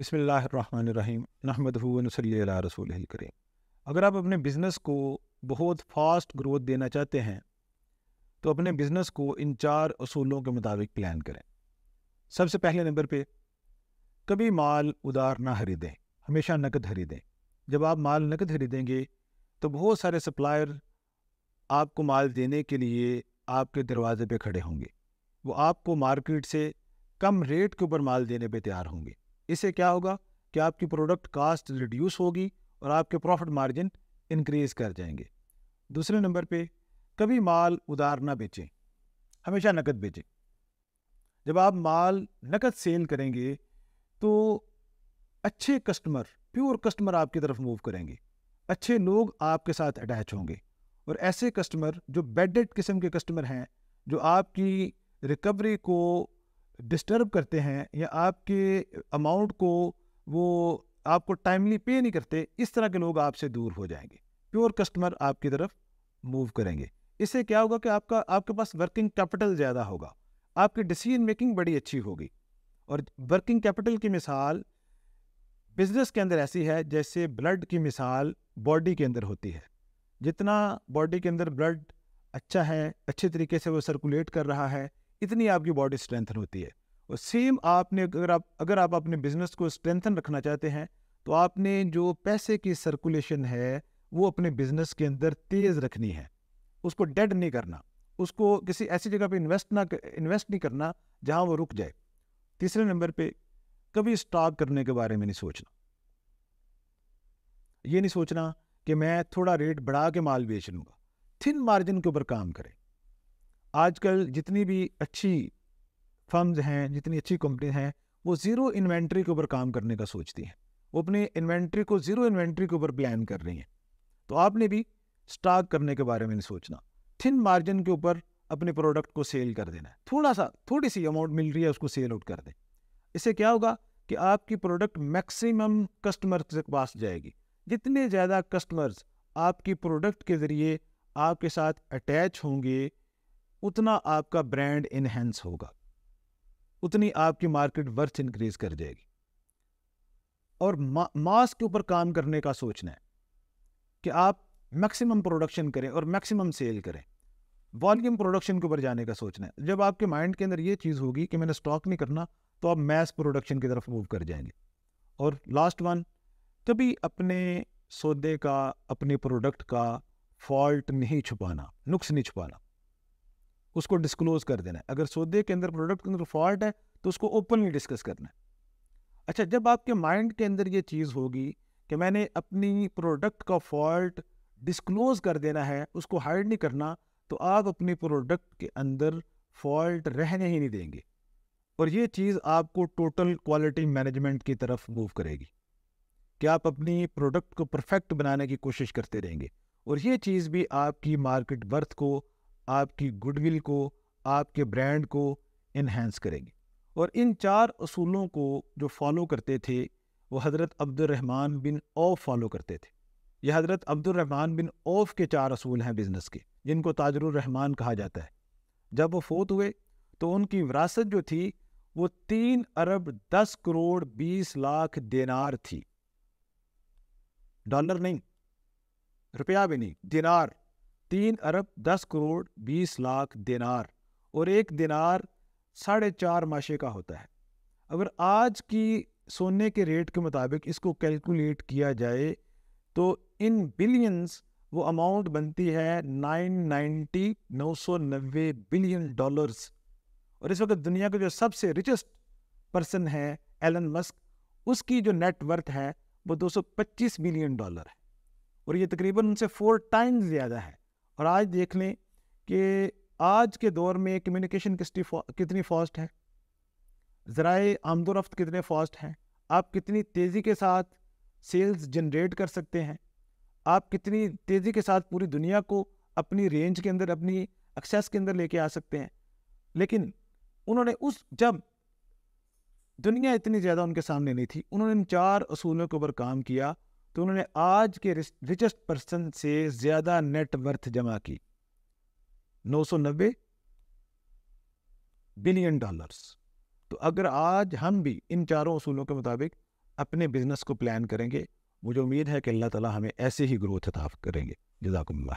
बसमीम नहमदूनसल्ला रसूल करीम अगर आप अपने बिज़नेस को बहुत फास्ट ग्रोथ देना चाहते हैं तो अपने बिज़नेस को इन चार असूलों के मुताबिक प्लान करें सबसे पहले नंबर पे कभी माल उधार ना खरीदें हमेशा नकद खरीदें जब आप माल नकद खरीदेंगे तो बहुत सारे सप्लायर आपको माल देने के लिए आपके दरवाजे पे खड़े होंगे वो आपको मार्केट से कम रेट के ऊपर माल देने पे तैयार होंगे इससे क्या होगा कि आपकी प्रोडक्ट कास्ट रिड्यूस होगी और आपके प्रॉफिट मार्जिन इंक्रीज कर जाएंगे दूसरे नंबर पे कभी माल उधार ना बेचें हमेशा नकद बेचें जब आप माल नकद सेल करेंगे तो अच्छे कस्टमर प्योर कस्टमर आपकी तरफ मूव करेंगे अच्छे लोग आपके साथ अटैच होंगे और ऐसे कस्टमर जो बेडेड किस्म के कस्टमर हैं जो आपकी रिकवरी को डिस्टर्ब करते हैं या आपके अमाउंट को वो आपको टाइमली पे नहीं करते इस तरह के लोग आपसे दूर हो जाएंगे प्योर कस्टमर आपकी तरफ मूव करेंगे इससे क्या होगा कि आपका आपके पास वर्किंग कैपिटल ज़्यादा होगा आपकी डिसीजन मेकिंग बड़ी अच्छी होगी और वर्किंग कैपिटल की मिसाल बिजनेस के अंदर ऐसी है जैसे ब्लड की मिसाल बॉडी के अंदर होती है जितना बॉडी के अंदर ब्लड अच्छा है अच्छे तरीके से वो सर्कुलेट कर रहा है इतनी आपकी बॉडी स्ट्रेंथन होती है और सेम आपने अगर आप अगर आप अपने बिजनेस को स्ट्रेंथन रखना चाहते हैं तो आपने जो पैसे की सर्कुलेशन है वो अपने बिजनेस के अंदर तेज रखनी है उसको डेड नहीं करना उसको किसी ऐसी जगह पे इन्वेस्ट ना इन्वेस्ट नहीं करना जहाँ वो रुक जाए तीसरे नंबर पे कभी स्टॉक करने के बारे में नहीं सोचना ये नहीं सोचना कि मैं थोड़ा रेट बढ़ा के माल बेच लूँगा थिन मार्जिन के ऊपर काम करें आजकल जितनी भी अच्छी फर्म्स हैं जितनी अच्छी कंपनी हैं वो ज़ीरो इन्वेंट्री के ऊपर काम करने का सोचती हैं वो अपने इन्वेंट्री को ज़ीरो इन्वेंट्री के ऊपर प्लान कर रही हैं तो आपने भी स्टॉक करने के बारे में नहीं सोचना थिन मार्जिन के ऊपर अपने प्रोडक्ट को सेल कर देना है थोड़ा सा थोड़ी सी अमाउंट मिल रही है उसको सेल आउट कर दें इससे क्या होगा कि आपकी प्रोडक्ट मैक्सिमम कस्टमर के पास जाएगी जितने ज़्यादा कस्टमर्स आपकी प्रोडक्ट के ज़रिए आपके साथ अटैच होंगे उतना आपका ब्रांड इनहेंस होगा उतनी आपकी मार्केट वर्थ इंक्रीज कर जाएगी और मा, मास के ऊपर काम करने का सोचना है कि आप मैक्सिमम प्रोडक्शन करें और मैक्सिमम सेल करें वॉल्यूम प्रोडक्शन के ऊपर जाने का सोचना है जब आपके माइंड के अंदर ये चीज़ होगी कि मैंने स्टॉक नहीं करना तो आप मैस प्रोडक्शन की तरफ मूव कर जाएंगे और लास्ट वन कभी अपने सौदे का अपने प्रोडक्ट का फॉल्ट नहीं छुपाना नुक्स नहीं छुपाना उसको डिस्क्लोज कर देना है अगर सौदे के अंदर प्रोडक्ट के अंदर फॉल्ट है तो उसको ओपनली डिस्कस करना है अच्छा जब आपके माइंड के अंदर ये चीज़ होगी कि मैंने अपनी प्रोडक्ट का फॉल्ट डिस्क्लोज कर देना है उसको हाइड नहीं करना तो आप अपने प्रोडक्ट के अंदर फॉल्ट रहने ही नहीं देंगे और ये चीज़ आपको टोटल क्वालिटी मैनेजमेंट की तरफ मूव करेगी कि आप अपनी प्रोडक्ट को परफेक्ट बनाने की कोशिश करते रहेंगे और ये चीज़ भी आपकी मार्केट बर्थ को आपकी गुडविल को आपके ब्रांड को इन्हेंस करेंगे और इन चार असूलों को जो फॉलो करते थे वो हज़रत अब्दुलरहमान बिन औफ फॉलो करते थे यह हज़रत अब्दुलरहमान बिन औफ के चार असूल हैं बिज़नेस के जिनको ताजरहमान कहा जाता है जब वो फोत हुए तो उनकी विरासत जो थी वो तीन अरब दस करोड़ बीस लाख दिनार थी डॉलर नहीं रुपया भी नहीं दिनार तीन अरब दस करोड़ बीस लाख दिनार और एक दिनार साढ़े चार माशे का होता है अगर आज की सोने के रेट के मुताबिक इसको कैलकुलेट किया जाए तो इन बिलियंस वो अमाउंट बनती है 990 990 बिलियन डॉलर्स और इस वक्त दुनिया के जो सबसे रिचेस्ट पर्सन है एलन मस्क उसकी जो नेटवर्थ है वो 225 बिलियन डॉलर है और ये तकरीबन उनसे फोर टाइम्स ज़्यादा है और आज देख लें कि आज के दौर में कम्युनिकेशन किसकी कितनी फास्ट है ज़राए आमदोरफ्त कितने फास्ट हैं आप कितनी तेज़ी के साथ सेल्स जनरेट कर सकते हैं आप कितनी तेज़ी के साथ पूरी दुनिया को अपनी रेंज के अंदर अपनी एक्सेस के अंदर लेके आ सकते हैं लेकिन उन्होंने उस जब दुनिया इतनी ज़्यादा उनके सामने नहीं थी उन्होंने इन चार असूलों के ऊपर काम किया तो उन्होंने आज के रिचेस्ट पर्सन से ज़्यादा नेट वर्थ जमा की 990 बिलियन डॉलर्स तो अगर आज हम भी इन चारों असूलों के मुताबिक अपने बिजनेस को प्लान करेंगे मुझे उम्मीद है कि अल्लाह ताला हमें ऐसे ही ग्रोथ अताफ करेंगे जजाकुम